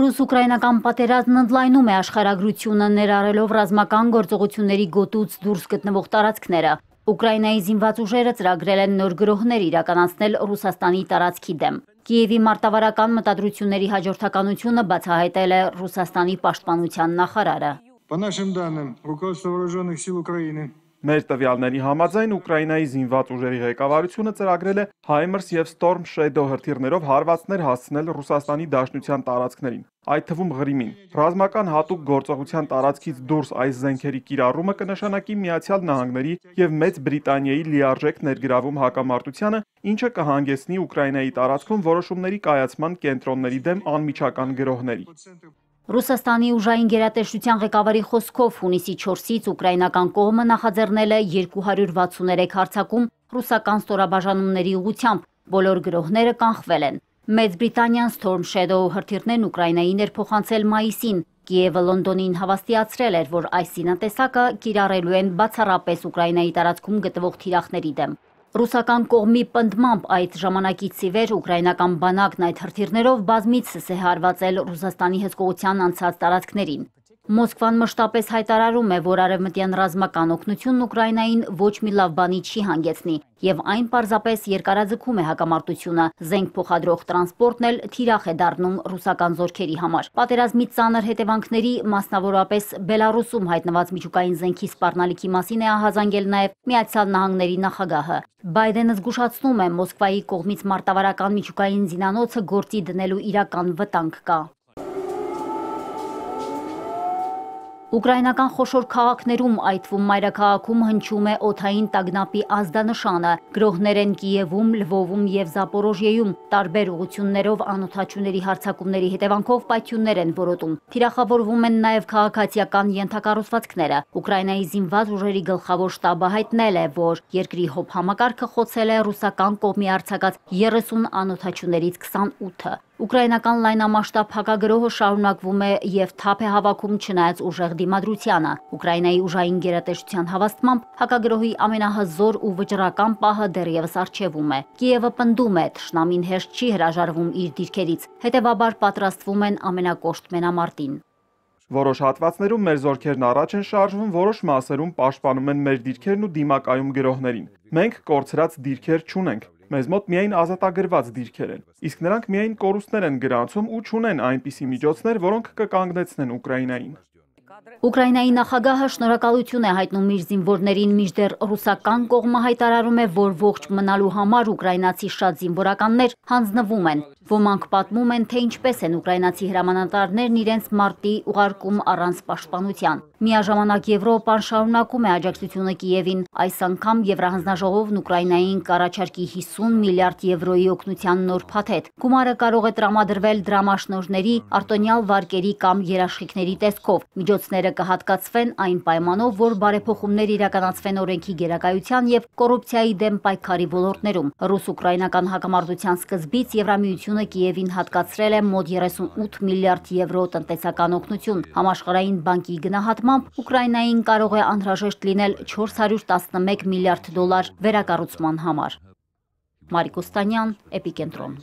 Ռուս-ուկրաինական պատերազմն ընդլայնում է աշխարհագրությունը ներառելով ռազմական գործողությունների գոտուց դուրս գտնվող տարածքները։ Ուկրաինայի զինված ուժերը ծրագրել են նոր գրոհներ իրականացնել Ռուսաստանի տարածքի դեմ։ Կիևի մարտավարական մտադրությունների հաջորդականությունը բացահայտել է Ռուսաստանի պաշտպանության նախարարը։ По нашим данным, руководство вооруженных сил Украины Մեր տվյալների համաձայն Ուկրաինայի զինված ուժերի ղեկավարությունը ծրագրել է HIMARS եւ Storm Shadow հրթիռներով հարվածներ հասցնել Ռուսաստանի Դաշնության տարածքներին, այդ թվում Ղրիմին։ Ռազմական հատուկ գործողության տարածքից դուրս այս զենքերի կիրառումը կնշանակի Միացյալ Նահանգների եւ Մեծ Բրիտանիայի լիարժեք ներգրավում հակամարտությանը, ինչը կհանգեցնի Ուկրաինայի տարածքում որոշումների կայացման կենտրոնների դեմ անմիջական գրոհների։ Ռուսաստանի ուժային գերատեսչության ղեկավարի խոսքով հունիսի 4-ից ուկրաինական կողմը նախաձեռնել է 263 հարձակում ռուսական ստորաբաժանումների ուղությամբ, բոլոր գրոհները կանխվել են։ Մեծ Բրիտանիան Storm Shadow հրթիռներն Ուկրաինային էր փոխանցել մայիսին։ Կիևը Լոնդոնին հավաստիացրել էր, որ այս սինատեսակը կիրառելու են բացառապես Ուկրաինայի տարածքում գտնվող թիրախների դեմ։ Ռուսական կողմի պնդմամբ այդ ժամանակից ի վեր Ուկրաինական բանակն այդ հրթիռներով բազմիցս է հարվածել Ռուսաստանի հսկողության անցած տարածքներին։ Մոսկվան մշտապես հայտարարում է, որ արևմտյան ռազմական օգնությունն Ուկրաինային ոչ մի լավ բանի չի հանգեցնի, եւ այն պարզապես երկարաձգում է հակամարտությունը։ Զենք փոխադրող տրանսպորտն էլ թիրախ է դառնում ռուսական զորքերի համար։ Պատերազմի ծանր հետևանքների, մասնավորապես Բելարուսում հայտնված միջուկային զենքի սպառնալիքի մասին է ահազանգել նաեւ Միացյալ Նահանգների նախագահը։ Բայդենը զգուշացնում է, Մոսկվայի կողմից մարտավարական միջուկային զինանոցը գործի դնելու իրական վտանգ կա։ Ուկրաինական խոշոր քաղաքներում այդվում մայրաքաղաքում հնչում է օթային տագնապի ազդանշանը։ Գրողներ են Կիևում, Լվովում եւ Զապորոժիեում տարբեր ուղություններով անօթաչուների հարձակումների հետևանքով պայթյուններ են որոտում։ Թիրախավորվում են նաեւ քաղաքացիական ենթակառուցվածքները։ Ուկրաինայի զինված ուժերի գլխավոր շտաբը հայտնել է, որ երկրի հոբ համակարգը խոցել է ռուսական կողմի արձակած 30 անօթաչուներից 28-ը։ Ուկրաինական լայնամասշտաբ հակագրոհը շարունակվում է եւ թափ է հավաքում չնայած ուժեղ դիմադրությանը։ Ուկրաինայի ուժային գերատեսչության հավաստմամբ հակագրոհի ամենահզոր ու վճռական պահը դեռևս արչևում է։ Կիևը պնդում է, ճշնամին հեշտ չի հրաժարվում իր դիրքերից, հետեւաբար պատրաստվում են ամենակոշտ մենամարտին։ Որոշ հատվածներում մեր զորքերն առաջ են շարժվում, որոշ մասերում պաշտպանում են մեր դիրքերն ու դիմակայում գրողներին։ Մենք կորցրած դիրքեր չունենք, Մեզ մոտ միայն ազատագրված դիրքեր են։ Իսկ նրանք միայն կորուստներ են գրանցում ու չունեն այնպիսի միջոցներ, որոնք կկանգնեցնեն Ուկրաինային։ Ուկրաինայի նախագահը շնորհակալություն է հայտնում իր զինվորներին, մինչդեռ ռուսական կողմը հայտարարում է, որ ողջ մնալու համար ուկրաինացի շատ զինվորականներ հանձնվում են։ Ոմանք պատմում են, թե ինչպես են ուկրաինացի հրամանատարներն իրենց մարտի ուղարկում առանց պաշտպանության։ Միաժամանակ Եվրոպան շարունակում է աջակցությունը Կիևին։ Այս անգամ Եվրահանձնաժողովն Ուկրաինային կառաջարկի 50 միլիարդ եվրոյի օգնության նոր փաթեթ։ Գումարը կարող է տրամադրվել դրամաշնորհների, արտոնյալ վարկերի կամ երաշխիքների տեսքով։ Միջոց միջոցները կհատկացվեն այն պայմանով, որ բարեփոխումներ իրականացվեն օրենքի գերակայության եւ կոռուպցիայի դեմ պայքարի ոլորտներում։ Ռուս-ուկրաինական հակամարտության սկզբից Եվրամիությունը Կիևին հատկացրել է մոտ 38 միլիարդ եվրո տնտեսական օգնություն։ Համաշխարհային բանկի գնահատմամբ Ուկրաինային կարող է անհրաժեշտ լինել 411 միլիարդ դոլար վերակառուցման համար։ Մարիկ Օստանյան, Էպիկենտրոն։